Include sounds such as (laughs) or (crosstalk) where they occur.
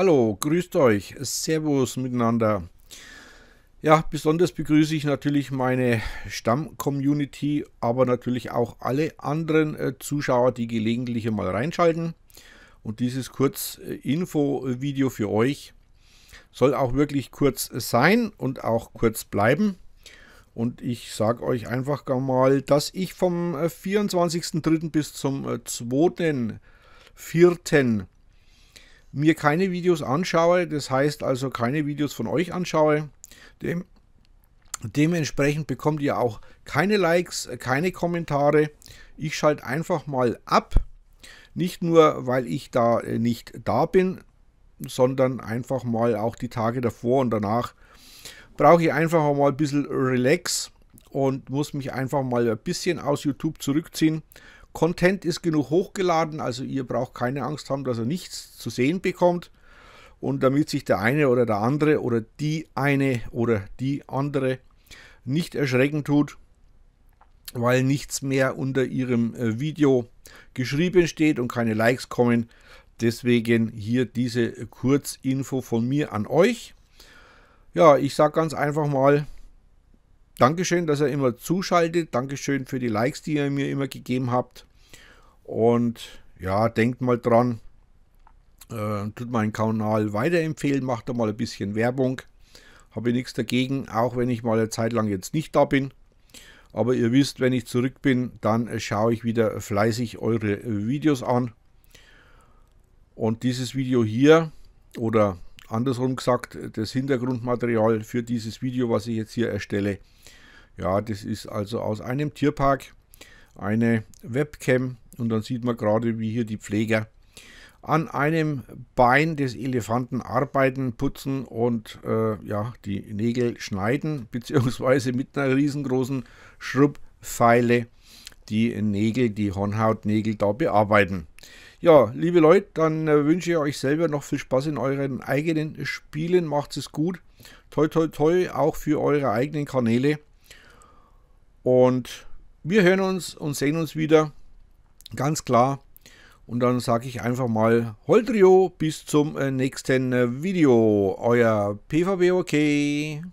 Hallo, grüßt euch, Servus miteinander. Ja, besonders begrüße ich natürlich meine Stamm-Community, aber natürlich auch alle anderen äh, Zuschauer, die gelegentlich mal reinschalten. Und dieses Kurz-Info-Video äh, für euch soll auch wirklich kurz sein und auch kurz bleiben. Und ich sage euch einfach mal, dass ich vom 24.03. Äh, bis zum 2.04. Äh, mir keine Videos anschaue, das heißt also keine Videos von euch anschaue, dem, dementsprechend bekommt ihr auch keine Likes, keine Kommentare. Ich schalte einfach mal ab, nicht nur weil ich da äh, nicht da bin, sondern einfach mal auch die Tage davor und danach brauche ich einfach mal ein bisschen Relax und muss mich einfach mal ein bisschen aus YouTube zurückziehen Content ist genug hochgeladen, also ihr braucht keine Angst haben, dass ihr nichts zu sehen bekommt. Und damit sich der eine oder der andere oder die eine oder die andere nicht erschrecken tut, weil nichts mehr unter ihrem äh, Video geschrieben steht und keine Likes kommen. Deswegen hier diese Kurzinfo von mir an euch. Ja, ich sage ganz einfach mal, Dankeschön, dass ihr immer zuschaltet. Dankeschön für die Likes, die ihr mir immer gegeben habt. Und ja, denkt mal dran, äh, tut meinen Kanal weiterempfehlen, macht da mal ein bisschen Werbung. Habe ich nichts dagegen, auch wenn ich mal eine Zeit lang jetzt nicht da bin. Aber ihr wisst, wenn ich zurück bin, dann äh, schaue ich wieder fleißig eure Videos an. Und dieses Video hier oder andersrum gesagt, das Hintergrundmaterial für dieses Video, was ich jetzt hier erstelle, ja, das ist also aus einem Tierpark eine Webcam und dann sieht man gerade, wie hier die Pfleger an einem Bein des Elefanten arbeiten, putzen und äh, ja, die Nägel schneiden, (laughs) beziehungsweise mit einer riesengroßen Schrubbfeile die Nägel, die Hornhautnägel da bearbeiten. Ja, liebe Leute, dann äh, wünsche ich euch selber noch viel Spaß in euren eigenen Spielen. Macht es gut. Toi, toi, toi, auch für eure eigenen Kanäle. Und wir hören uns und sehen uns wieder. Ganz klar. Und dann sage ich einfach mal Holdrio, bis zum äh, nächsten äh, Video. Euer PvB OK.